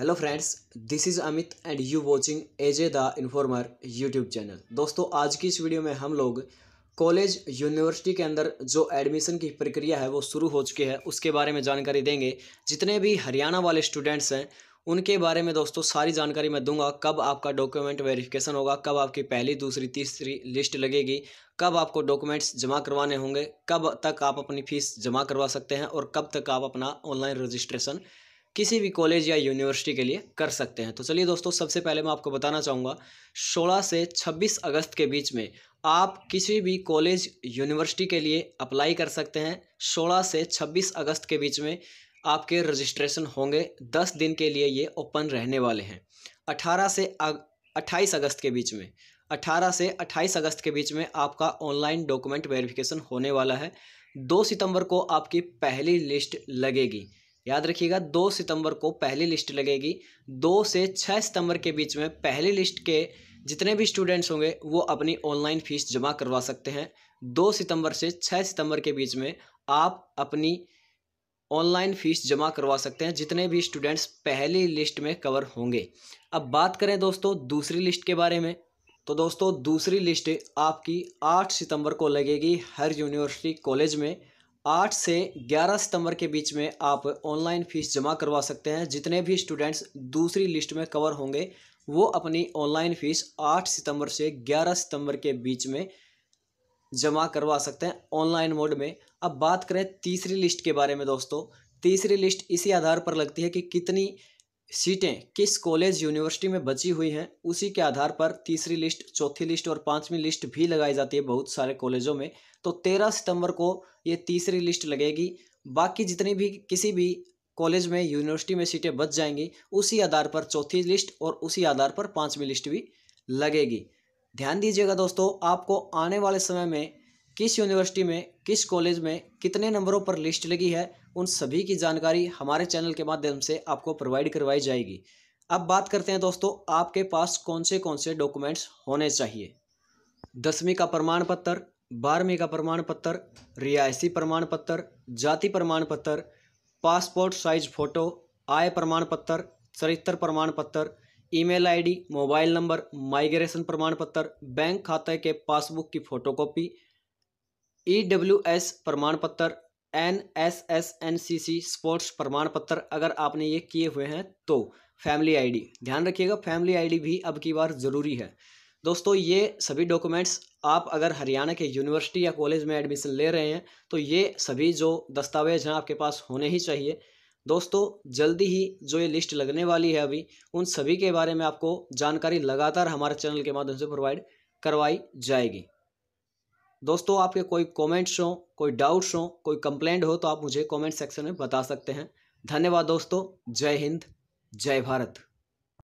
hello friends this is Amit and you watching AJ the Informer YouTube channel दोस्तों आज की इस वीडियो में हम लोग कॉलेज यूनिवर्सिटी के अंदर जो एडमिशन की प्रक्रिया है वो शुरू हो चुकी है उसके बारे में जानकारी देंगे जितने भी हरियाणा वाले स्टूडेंट्स हैं उनके बारे में दोस्तों सारी जानकारी मैं दूंगा कब आपका डॉक्यूमेंट वेरिफिकेशन होगा कब आपकी पहली दूसरी तीसरी लिस्ट लगेगी कब आपको डॉक्यूमेंट्स जमा करवाने होंगे कब तक आप अपनी फ़ीस जमा करवा सकते हैं और कब तक आप अपना ऑनलाइन रजिस्ट्रेशन किसी भी कॉलेज या यूनिवर्सिटी के लिए कर सकते हैं तो चलिए दोस्तों सबसे पहले मैं आपको बताना चाहूँगा सोलह से छब्बीस अगस्त के बीच में आप किसी भी कॉलेज यूनिवर्सिटी के लिए अप्लाई कर सकते हैं सोलह से छब्बीस अगस्त के बीच में आपके रजिस्ट्रेशन होंगे दस दिन के लिए ये ओपन रहने वाले हैं अठारह से अट्ठाईस अगस्त के बीच में अठारह से अट्ठाईस अगस्त के बीच में आपका ऑनलाइन डॉक्यूमेंट वेरिफिकेशन होने वाला है दो सितंबर को आपकी पहली लिस्ट लगेगी याद रखिएगा दो सितंबर को पहली लिस्ट लगेगी दो से छः सितंबर के बीच में पहली लिस्ट के जितने भी स्टूडेंट्स होंगे वो अपनी ऑनलाइन फीस जमा करवा सकते हैं दो सितंबर से छः सितंबर के बीच में आप अपनी ऑनलाइन फीस जमा करवा सकते हैं जितने भी स्टूडेंट्स पहली लिस्ट में कवर होंगे अब बात करें दोस्तों दूसरी लिस्ट के बारे में तो दोस्तों दूसरी लिस्ट आपकी आठ सितंबर को लगेगी हर यूनिवर्सिटी कॉलेज में आठ से ग्यारह सितंबर के बीच में आप ऑनलाइन फ़ीस जमा करवा सकते हैं जितने भी स्टूडेंट्स दूसरी लिस्ट में कवर होंगे वो अपनी ऑनलाइन फ़ीस आठ सितंबर से ग्यारह सितंबर के बीच में जमा करवा सकते हैं ऑनलाइन मोड में अब बात करें तीसरी लिस्ट के बारे में दोस्तों तीसरी लिस्ट इसी आधार पर लगती है कि कितनी सीटें किस कॉलेज यूनिवर्सिटी में बची हुई हैं उसी के आधार पर तीसरी लिस्ट चौथी लिस्ट और पांचवी लिस्ट भी लगाई जाती है बहुत सारे कॉलेजों में तो तेरह सितंबर को ये तीसरी लिस्ट लगेगी बाकी जितनी भी किसी भी कॉलेज में यूनिवर्सिटी में सीटें बच जाएंगी उसी आधार पर चौथी लिस्ट और उसी आधार पर पाँचवीं लिस्ट भी लगेगी ध्यान दीजिएगा दोस्तों आपको आने वाले समय में किस यूनिवर्सिटी में किस कॉलेज में कितने नंबरों पर लिस्ट लगी है उन सभी की जानकारी हमारे चैनल के माध्यम से आपको प्रोवाइड करवाई जाएगी अब बात करते हैं दोस्तों आपके पास कौन से कौन से डॉक्यूमेंट्स होने चाहिए दसवीं का प्रमाण पत्र बारहवीं का प्रमाण पत्र रिहायशी प्रमाण पत्र जाति प्रमाण पत्र पासपोर्ट साइज फ़ोटो आय प्रमाण पत्र चरित्र प्रमाण पत्र email ID, mobile number migration प्रमाण पत्र बैंक खाते के पासबुक की photocopy E e W S प्रमाण पत्र N S S N C C sports प्रमाण पत्र अगर आपने ये किए हुए हैं तो फैमिली आईडी ध्यान रखिएगा फैमिली आईडी भी अब की बार ज़रूरी है दोस्तों ये सभी डॉक्यूमेंट्स आप अगर हरियाणा के यूनिवर्सिटी या कॉलेज में एडमिशन ले रहे हैं तो ये सभी जो दस्तावेज हैं आपके पास होने ही चाहिए दोस्तों जल्दी ही जो ये लिस्ट लगने वाली है अभी उन सभी के बारे में आपको जानकारी लगातार हमारे चैनल के माध्यम से प्रोवाइड करवाई जाएगी दोस्तों आपके कोई कमेंट्स हो कोई डाउट्स हो कोई कंप्लेंट हो तो आप मुझे कमेंट सेक्शन में बता सकते हैं धन्यवाद दोस्तों जय हिंद जय भारत